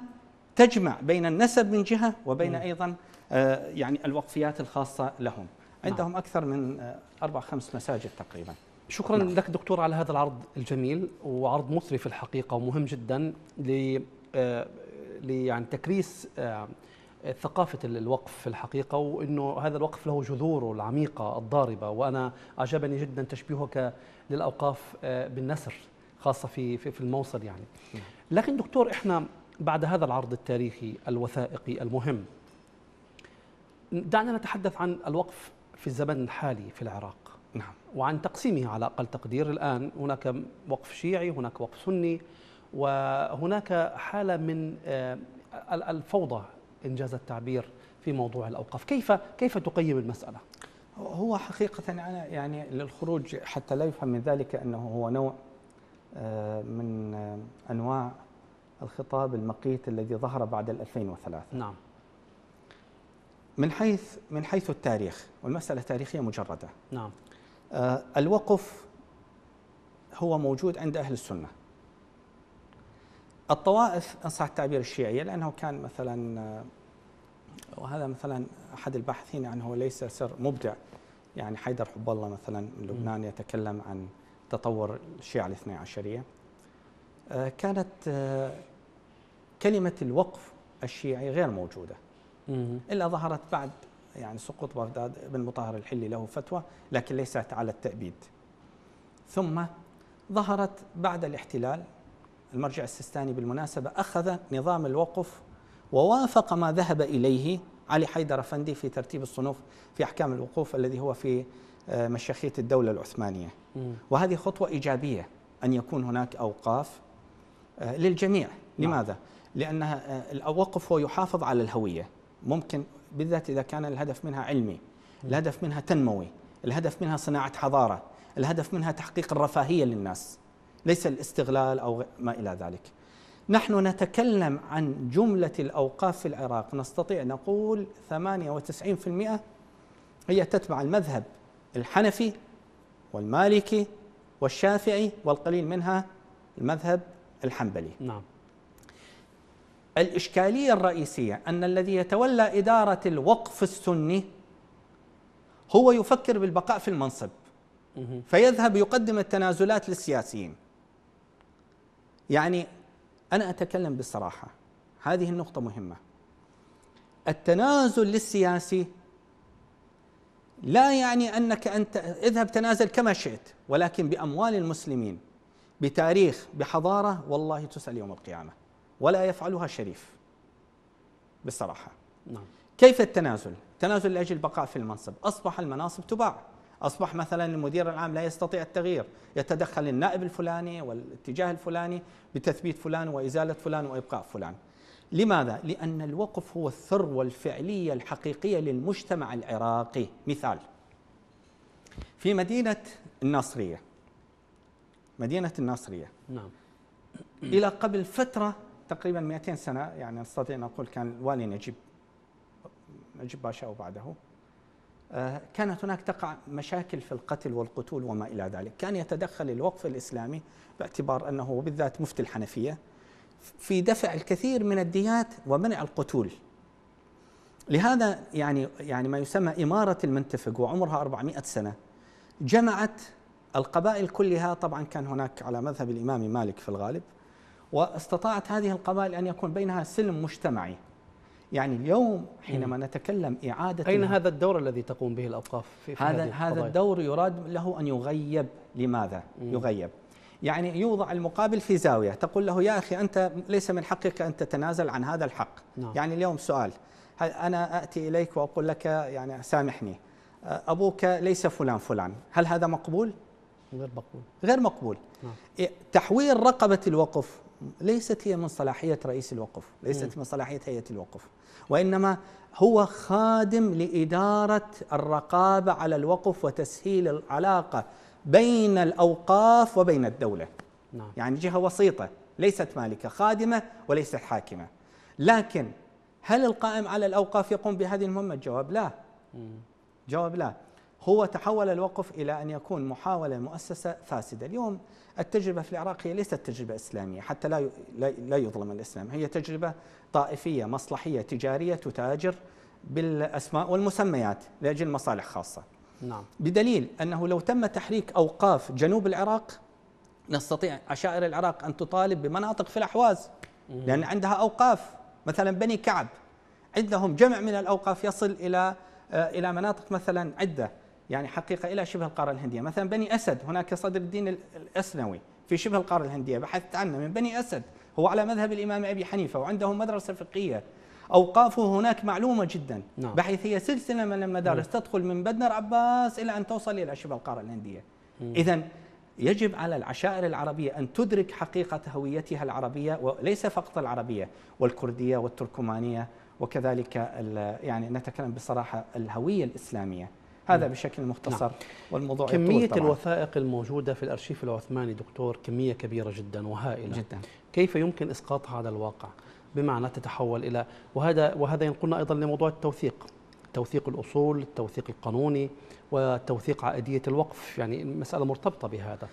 تجمع بين النسب من جهة وبين أيضا آه، يعني الوقفيات الخاصة لهم نعم. عندهم نعم. أكثر من آه، أربع خمس مساجد تقريبا شكرا نعم. لك دكتور على هذا العرض الجميل وعرض مثري في الحقيقة ومهم جدا ل آه، يعني تكريس ثقافة الوقف في الحقيقة وأنه هذا الوقف له جذوره العميقة الضاربة وأنا أعجبني جدا تشبيهك للأوقاف بالنسر خاصة في في الموصل يعني نعم. لكن دكتور إحنا بعد هذا العرض التاريخي الوثائقي المهم دعنا نتحدث عن الوقف في الزمن الحالي في العراق نعم وعن تقسيمه على اقل تقدير الان هناك وقف شيعي هناك وقف سني وهناك حاله من آه، الفوضى انجاز التعبير في موضوع الاوقاف كيف كيف تقيم المساله هو حقيقه انا يعني للخروج حتى لا يفهم من ذلك انه هو نوع آه، من آه، انواع الخطاب المقيت الذي ظهر بعد 2003 نعم من حيث من حيث التاريخ والمساله تاريخيه مجرده نعم آه، الوقف هو موجود عند اهل السنه الطوائف ان صح التعبير الشيعيه لانه كان مثلا آه، وهذا مثلا احد الباحثين عنه ليس سر مبدع يعني حيدر حب الله مثلا من لبنان يتكلم عن تطور الشيعه الاثني عشريه آه، كانت كلمه الوقف الشيعي غير موجوده إلا ظهرت بعد يعني سقوط بغداد بن مطهر الحلي له فتوى لكن ليست على التأبيد ثم ظهرت بعد الاحتلال المرجع السيستاني بالمناسبة أخذ نظام الوقف ووافق ما ذهب إليه علي حيدر أفندي في ترتيب الصنوف في أحكام الوقوف الذي هو في آه، مشيخية الدولة العثمانية وهذه خطوة إيجابية أن يكون هناك أوقاف آه، للجميع نعم. لماذا؟ لأن آه، الوقف هو يحافظ على الهوية ممكن بالذات اذا كان الهدف منها علمي الهدف منها تنموي الهدف منها صناعه حضاره الهدف منها تحقيق الرفاهيه للناس ليس الاستغلال او ما الى ذلك نحن نتكلم عن جمله الاوقاف في العراق نستطيع نقول 98% هي تتبع المذهب الحنفي والمالكي والشافعي والقليل منها المذهب الحنبلي نعم الإشكالية الرئيسية أن الذي يتولى إدارة الوقف السني هو يفكر بالبقاء في المنصب فيذهب يقدم التنازلات للسياسيين يعني أنا أتكلم بصراحة هذه النقطة مهمة التنازل للسياسي لا يعني أنك أنت اذهب تنازل كما شئت ولكن بأموال المسلمين بتاريخ بحضارة والله تسأل يوم القيامة ولا يفعلها الشريف بصراحة نعم. كيف التنازل؟ تنازل لأجل البقاء في المنصب أصبح المناصب تباع أصبح مثلا المدير العام لا يستطيع التغيير يتدخل النائب الفلاني والاتجاه الفلاني بتثبيت فلان وإزالة فلان وإبقاء فلان لماذا؟ لأن الوقف هو الثروة الفعلية الحقيقية للمجتمع العراقي مثال في مدينة الناصرية مدينة الناصرية نعم إلى قبل فترة تقريبا 200 سنه يعني نستطيع ان نقول كان الوالي نجيب نجيب باشا وبعده آه، كانت هناك تقع مشاكل في القتل والقتول وما الى ذلك، كان يتدخل الوقف الاسلامي باعتبار انه بالذات مفتي الحنفيه في دفع الكثير من الديات ومنع القتول. لهذا يعني يعني ما يسمى اماره المنتفق وعمرها 400 سنه جمعت القبائل كلها طبعا كان هناك على مذهب الامام مالك في الغالب واستطاعت هذه القبائل أن يكون بينها سلم مجتمعي يعني اليوم حينما نتكلم إعادة أين هذا الدور الذي تقوم به الأوقاف في, هذه هذا هذا الدور يراد له أن يغيب لماذا؟ يغيب يعني يوضع المقابل في زاوية تقول له يا أخي أنت ليس من حقك أن تتنازل عن هذا الحق نعم. يعني اليوم سؤال هل أنا أتي إليك وأقول لك يعني سامحني أبوك ليس فلان فلان هل هذا مقبول؟ غير مقبول غير مقبول نعم. إيه، تحويل رقبة الوقف ليست هي من صلاحية رئيس الوقف ليست من صلاحية هيئة الوقف وإنما هو خادم لإدارة الرقابة على الوقف وتسهيل العلاقة بين الأوقاف وبين الدولة نعم. يعني جهة وسيطة ليست مالكة خادمة وليست حاكمة لكن هل القائم على الأوقاف يقوم بهذه المهمة؟ الجواب لا جواب لا هو تحول الوقف إلى أن يكون محاولة مؤسسة فاسدة اليوم التجربة في العراق هي ليست تجربة إسلامية حتى لا لا يظلم الإسلام هي تجربة طائفية مصلحية تجارية تتاجر بالأسماء والمسميات لأجل مصالح خاصة نعم. بدليل أنه لو تم تحريك أوقاف جنوب العراق نستطيع عشائر العراق أن تطالب بمناطق في الأحواز لأن عندها أوقاف مثلا بني كعب عندهم جمع من الأوقاف يصل إلى آه، إلى مناطق مثلا عدة يعني حقيقة إلى شبه القارة الهندية مثلا بني أسد هناك صدر الدين الأسنوي في شبه القارة الهندية بحثت عنه من بني أسد هو على مذهب الإمام أبي حنيفة وعنده مدرسة فقهية أوقافه هناك معلومة جدا نعم. بحيث هي سلسلة من المدارس نعم. تدخل من بدنر عباس إلى أن توصل إلى شبه القارة الهندية إذا يجب على العشائر العربية أن تدرك حقيقة هويتها العربية وليس فقط العربية والكردية والتركمانية وكذلك يعني نتكلم بصراحة الهوية الإسلامية هذا نعم. بشكل نعم. مختصر نعم. والموضوع كمية طبعاً. الوثائق الموجودة في الأرشيف العثماني دكتور كمية كبيرة جدا وهائلة جدا كيف يمكن إسقاطها على الواقع بمعنى تتحول إلى وهذا وهذا ينقلنا أيضا لموضوع التوثيق توثيق الأصول التوثيق القانوني وتوثيق عائدية الوقف يعني المسألة مرتبطة بهذا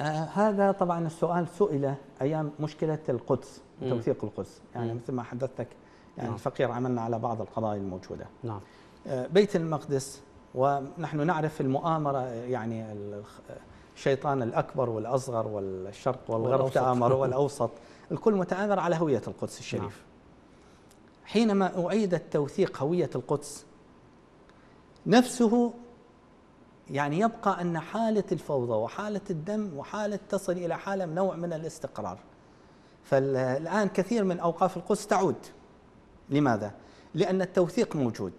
آه هذا طبعا السؤال سئل أيام مشكلة القدس م. توثيق القدس يعني مثل ما حدثتك يعني نعم. الفقير عملنا على بعض القضايا الموجودة نعم آه بيت المقدس ونحن نعرف المؤامرة يعني الشيطان الأكبر والأصغر والشرق والغرب تآمر والأوسط الكل متآمر على هوية القدس الشريف نعم. حينما أعيد توثيق هوية القدس نفسه يعني يبقى أن حالة الفوضى وحالة الدم وحالة تصل إلى حالة نوع من الاستقرار فالآن كثير من أوقاف القدس تعود لماذا؟ لأن التوثيق موجود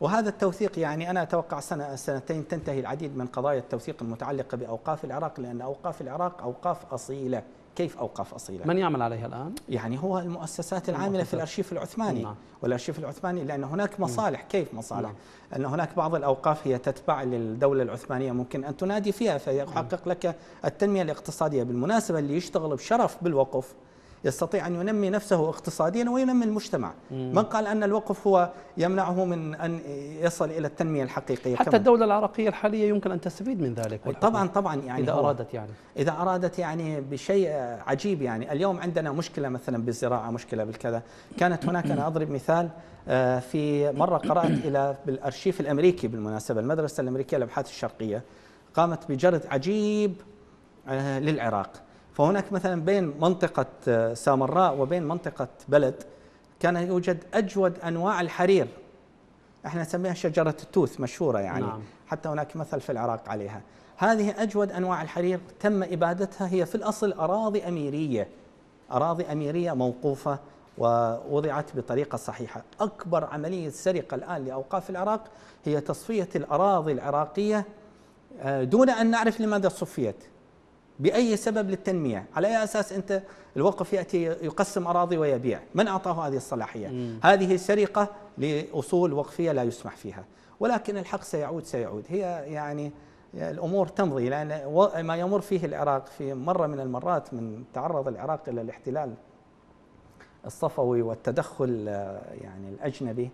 وهذا التوثيق يعني أنا أتوقع سنة سنتين تنتهي العديد من قضايا التوثيق المتعلقة بأوقاف العراق لأن أوقاف العراق أوقاف أصيلة كيف أوقاف أصيلة؟ من يعمل عليها الآن؟ يعني هو المؤسسات العاملة المؤسسات. في الأرشيف العثماني نعم. والأرشيف العثماني لأن هناك مصالح نعم. كيف مصالح؟ نعم. أن هناك بعض الأوقاف هي تتبع للدولة العثمانية ممكن أن تنادي فيها فيحقق نعم. لك التنمية الاقتصادية بالمناسبة اللي يشتغل بشرف بالوقف يستطيع أن ينمي نفسه اقتصاديا وينمي المجتمع مم. من قال أن الوقف هو يمنعه من أن يصل إلى التنمية الحقيقية حتى كمان. الدولة العراقية الحالية يمكن أن تستفيد من ذلك طبعا طبعا يعني إذا أرادت يعني إذا أرادت يعني بشيء عجيب يعني اليوم عندنا مشكلة مثلا بالزراعة مشكلة بالكذا كانت هناك أنا أضرب مثال آه، في مرة قرأت إلى بالأرشيف الأمريكي بالمناسبة المدرسة الأمريكية للأبحاث الشرقية قامت بجرد عجيب آه، للعراق فهناك مثلا بين منطقة آه، سامراء وبين منطقة بلد كان يوجد أجود أنواع الحرير احنا نسميها شجرة التوث مشهورة يعني نعم. حتى هناك مثل في العراق عليها هذه أجود أنواع الحرير تم إبادتها هي في الأصل أراضي أميرية أراضي أميرية موقوفة ووضعت بطريقة صحيحة أكبر عملية سرقة الآن لأوقاف العراق هي تصفية الأراضي العراقية آه، دون أن نعرف لماذا صفيت باي سبب للتنميع على اي اساس انت الوقف ياتي يقسم اراضي ويبيع من اعطاه هذه الصلاحيه مم. هذه سرقه لاصول وقفيه لا يسمح فيها ولكن الحق سيعود سيعود هي يعني الامور تمضي لان ما يمر فيه العراق في مره من المرات من تعرض العراق الى الاحتلال الصفوي والتدخل آه، يعني الاجنبي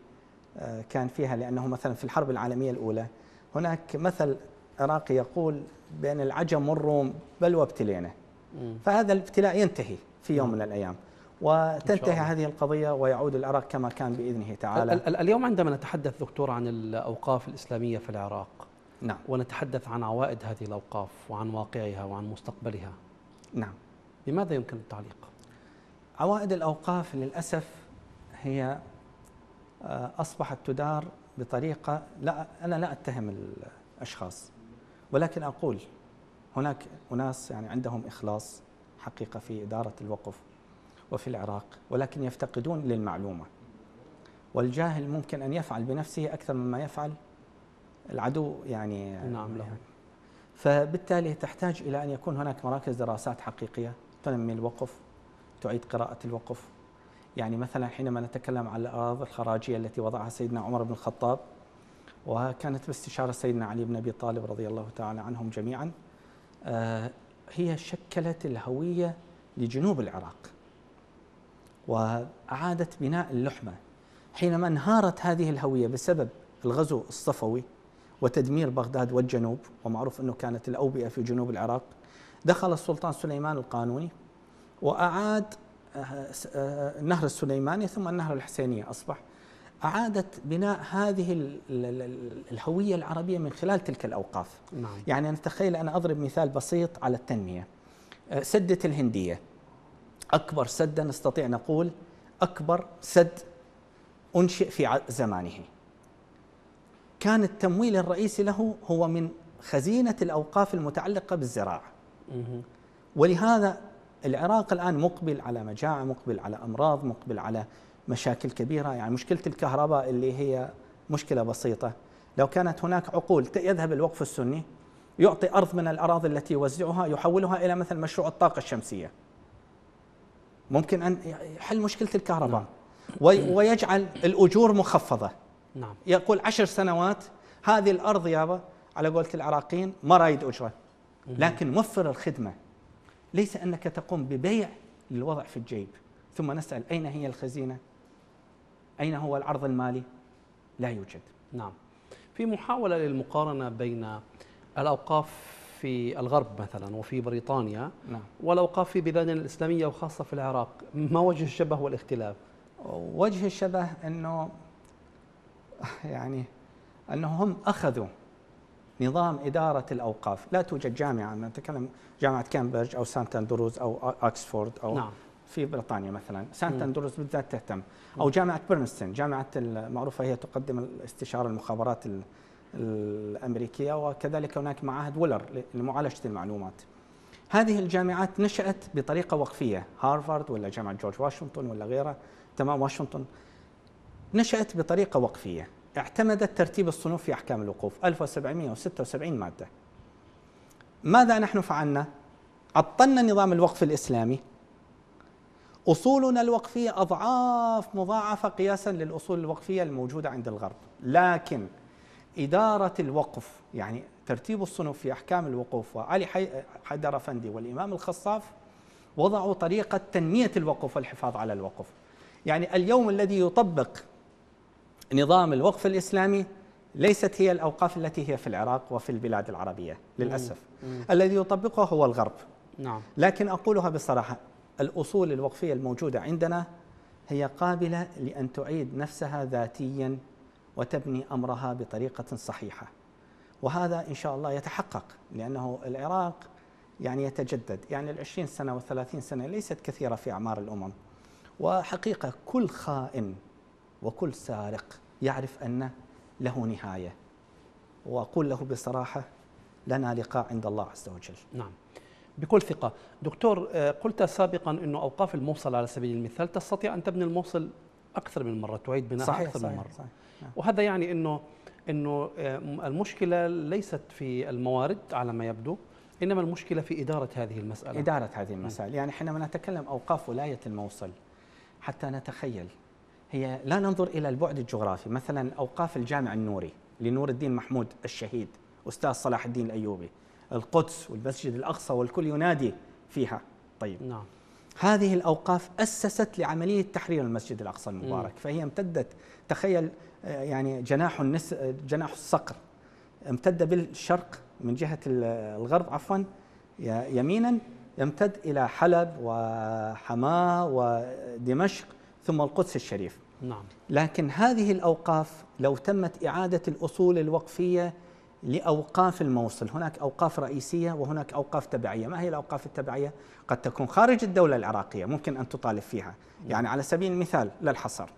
آه، كان فيها لانه مثلا في الحرب العالميه الاولى هناك مثل العراقي يقول بأن العجم والروم بل وابتلينا فهذا الابتلاء ينتهي في يوم من الأيام وتنتهي هذه القضية ويعود العراق كما كان بإذنه تعالى ال ال اليوم عندما نتحدث دكتور عن الأوقاف الإسلامية في العراق نعم ونتحدث عن عوائد هذه الأوقاف وعن واقعها وعن مستقبلها نعم بماذا يمكن التعليق؟ عوائد الأوقاف للأسف هي آه، أصبحت تدار بطريقة لا أنا لا أتهم الأشخاص ولكن أقول هناك أناس يعني عندهم إخلاص حقيقة في إدارة الوقف وفي العراق ولكن يفتقدون للمعلومة والجاهل ممكن أن يفعل بنفسه أكثر مما يفعل العدو يعني نعم له يعني. فبالتالي تحتاج إلى أن يكون هناك مراكز دراسات حقيقية تنمي الوقف تعيد قراءة الوقف يعني مثلا حينما نتكلم عن الأراضي الخراجية التي وضعها سيدنا عمر بن الخطاب وكانت باستشارة سيدنا علي بن أبي طالب رضي الله تعالى عنهم جميعا آه، هي شكلت الهوية لجنوب العراق وأعادت بناء اللحمة حينما انهارت هذه الهوية بسبب الغزو الصفوي وتدمير بغداد والجنوب ومعروف أنه كانت الأوبئة في جنوب العراق دخل السلطان سليمان القانوني وأعاد آه، آه، نهر السليماني ثم النهر الحسينية أصبح أعادت بناء هذه الهوية العربية من خلال تلك الأوقاف نعم. يعني أنا تخيل أنا أضرب مثال بسيط على التنمية أه، سدة الهندية أكبر سد نستطيع نقول أكبر سد أنشئ في زمانه كان التمويل الرئيسي له هو من خزينة الأوقاف المتعلقة بالزراعة ولهذا العراق الآن مقبل على مجاعة مقبل على أمراض مقبل على مشاكل كبيرة يعني مشكلة الكهرباء اللي هي مشكلة بسيطة لو كانت هناك عقول يذهب الوقف السني يعطي أرض من الأراضي التي يوزعها يحولها إلى مثل مشروع الطاقة الشمسية ممكن أن يحل مشكلة الكهرباء نعم. ويجعل الأجور مخفضة نعم. يقول عشر سنوات هذه الأرض يابا على قولة العراقيين ما رايد أجرة لكن وفر الخدمة ليس أنك تقوم ببيع للوضع في الجيب ثم نسأل أين هي الخزينة أين هو العرض المالي؟ لا يوجد نعم في محاولة للمقارنة بين الأوقاف في الغرب مثلا وفي بريطانيا نعم. والأوقاف في بلادنا الإسلامية وخاصة في العراق ما وجه الشبه والاختلاف؟ وجه الشبه أنه يعني أنه هم أخذوا نظام إدارة الأوقاف لا توجد جامعة نتكلم جامعة كامبرج أو سانت أندروز أو أكسفورد أو نعم. في بريطانيا مثلا سانت اندروز بالذات تهتم او جامعه برنستون جامعه المعروفه هي تقدم الاستشاره المخابرات الامريكيه وكذلك هناك معاهد ولر لمعالجه المعلومات هذه الجامعات نشأت بطريقة وقفية هارفارد ولا جامعة جورج واشنطن ولا غيرها تمام واشنطن نشأت بطريقة وقفية اعتمدت ترتيب الصنوف في أحكام الوقوف 1776 مادة ماذا نحن فعلنا؟ عطلنا نظام الوقف الإسلامي أصولنا الوقفية أضعاف مضاعفة قياسا للأصول الوقفية الموجودة عند الغرب لكن إدارة الوقف يعني ترتيب الصنوف في أحكام الوقوف وعلي حيدر أفندي والإمام الخصاف وضعوا طريقة تنمية الوقف والحفاظ على الوقف يعني اليوم الذي يطبق نظام الوقف الإسلامي ليست هي الأوقاف التي هي في العراق وفي البلاد العربية للأسف مم. مم. الذي يطبقها هو الغرب نعم. لكن أقولها بصراحة الأصول الوقفية الموجودة عندنا هي قابلة لأن تعيد نفسها ذاتيا وتبني أمرها بطريقة صحيحة وهذا إن شاء الله يتحقق لأنه العراق يعني يتجدد يعني العشرين سنة والثلاثين سنة ليست كثيرة في أعمار الأمم وحقيقة كل خائن وكل سارق يعرف أن له نهاية وأقول له بصراحة لنا لقاء عند الله عز وجل نعم بكل ثقة دكتور آه، قلت سابقا أنه أوقاف الموصل على سبيل المثال تستطيع أن تبني الموصل أكثر من مرة تعيد بناء صحيح أكثر صحيح من مرة صحيح نعم. وهذا يعني أنه أنه آه، المشكلة ليست في الموارد على ما يبدو إنما المشكلة في إدارة هذه المسألة إدارة هذه نعم. المسألة يعني حينما نتكلم أوقاف ولاية الموصل حتى نتخيل هي لا ننظر إلى البعد الجغرافي مثلا أوقاف الجامع النوري لنور الدين محمود الشهيد أستاذ صلاح الدين الأيوبي القدس والمسجد الأقصى والكل ينادي فيها طيب نعم هذه الأوقاف أسست لعملية تحرير المسجد الأقصى المبارك م. فهي امتدت تخيل آه، يعني جناح النس جناح الصقر امتد بالشرق من جهة الغرب عفوا يمينا يمتد إلى حلب وحماة ودمشق ثم القدس الشريف نعم لكن هذه الأوقاف لو تمت إعادة الأصول الوقفية لأوقاف الموصل هناك أوقاف رئيسية وهناك أوقاف تبعية ما هي الأوقاف التبعية؟ قد تكون خارج الدولة العراقية ممكن أن تطالب فيها يعني على سبيل المثال لا الحصر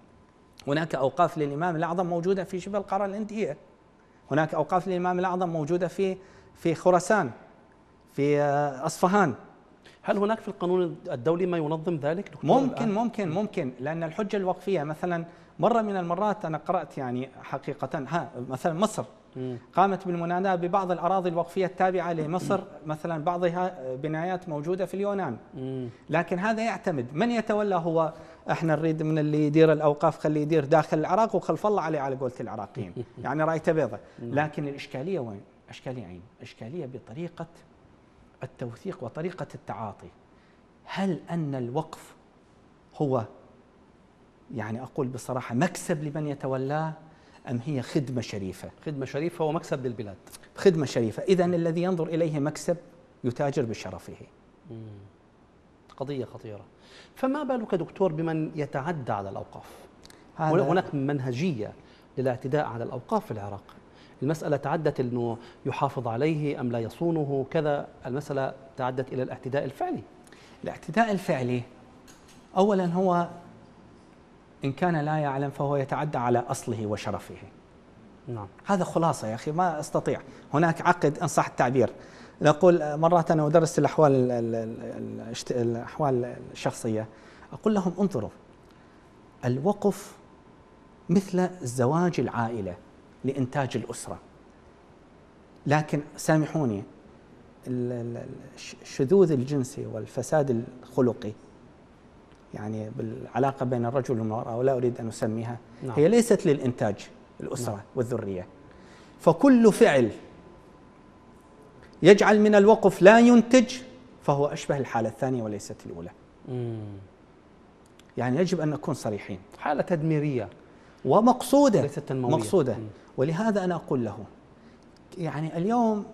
هناك أوقاف للإمام الأعظم موجودة في شبه القارة الهندية هناك أوقاف للإمام الأعظم موجودة في في خراسان في آه، أصفهان هل هناك في القانون الدولي ما ينظم ذلك؟ دكتور ممكن ممكن ممكن لأن الحجة الوقفية مثلا مرة من المرات أنا قرأت يعني حقيقة ها مثلا مصر قامت بالمناداة ببعض الأراضي الوقفية التابعة لمصر مثلا بعضها آه، بنايات موجودة في اليونان لكن هذا يعتمد من يتولى هو احنا نريد من اللي يدير الاوقاف خليه يدير داخل العراق وخلف الله عليه على قولة العراقيين يعني رايته بيضة لكن الاشكاليه وين؟ اشكاليه عين اشكاليه بطريقه التوثيق وطريقه التعاطي هل ان الوقف هو يعني اقول بصراحه مكسب لمن يتولاه أم هي خدمة شريفة خدمة شريفة ومكسب للبلاد خدمة شريفة إذا الذي ينظر إليه مكسب يتاجر بشرفه مم. قضية خطيرة فما بالك دكتور بمن يتعدى على الأوقاف هناك منهجية للاعتداء على الأوقاف في العراق المسألة تعدت أنه يحافظ عليه أم لا يصونه كذا المسألة تعدت إلى الاعتداء الفعلي الاعتداء الفعلي أولا هو إن كان لا يعلم فهو يتعدى على أصله وشرفه نعم. هذا خلاصة يا أخي ما أستطيع هناك عقد إن صح التعبير نقول مرات أنا أدرس الأحوال الأحوال الشخصية أقول لهم انظروا الوقف مثل زواج العائلة لإنتاج الأسرة لكن سامحوني الشذوذ الجنسي والفساد الخلقي يعني بالعلاقة بين الرجل والمرأة ولا أريد أن أسميها نعم. هي ليست للإنتاج الأسرة نعم. والذرية فكل فعل يجعل من الوقف لا ينتج فهو أشبه الحالة الثانية وليست الأولى مم. يعني يجب أن نكون صريحين حالة تدميرية ومقصودة ليست تنموية. مقصودة مم. ولهذا أنا أقول له يعني اليوم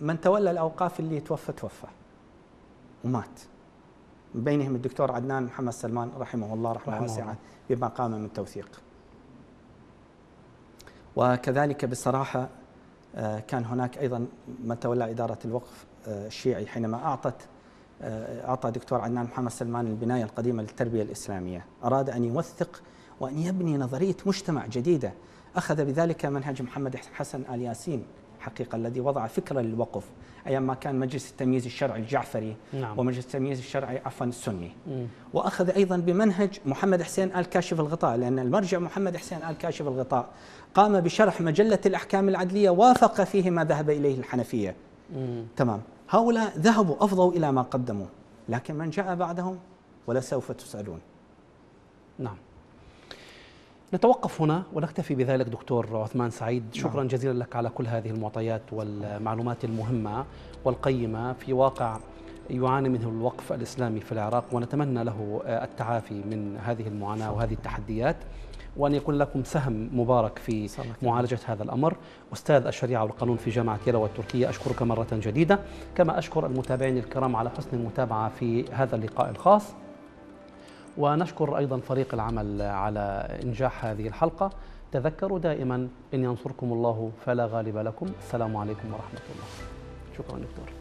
من تولى الأوقاف اللي توفى توفى ومات بينهم الدكتور عدنان محمد سلمان رحمه الله رحمه, رحمه واسعة بما قام من توثيق وكذلك بصراحة آه، كان هناك أيضا من تولى إدارة الوقف آه، الشيعي حينما أعطت آه، أعطى دكتور عدنان محمد سلمان البناية القديمة للتربية الإسلامية أراد أن يوثق وأن يبني نظرية مجتمع جديدة أخذ بذلك منهج محمد حسن آل ياسين حقيقة الذي وضع فكرة للوقف ايام ما كان مجلس التمييز الشرعي الجعفري نعم. ومجلس التمييز الشرعي عفوا السني مم. واخذ ايضا بمنهج محمد حسين ال كاشف الغطاء لان المرجع محمد حسين ال كاشف الغطاء قام بشرح مجله الاحكام العدليه وافق فيه ما ذهب اليه الحنفيه مم. تمام هؤلاء ذهبوا افضوا الى ما قدموا لكن من جاء بعدهم ولسوف تسالون نعم نتوقف هنا ونكتفي بذلك دكتور عثمان سعيد نعم. شكرا نعم. جزيلا لك على كل هذه المعطيات والمعلومات المهمة والقيمة في واقع يعاني منه الوقف الإسلامي في العراق ونتمنى له التعافي من هذه المعاناة وهذه التحديات وأن يكون لكم سهم مبارك في معالجة هذا الأمر أستاذ الشريعة والقانون في جامعة يلا التركية أشكرك مرة جديدة كما أشكر المتابعين الكرام على حسن المتابعة في هذا اللقاء الخاص ونشكر أيضا فريق العمل على إنجاح هذه الحلقة تذكروا دائما إن ينصركم الله فلا غالب لكم السلام عليكم ورحمة الله شكرا دكتور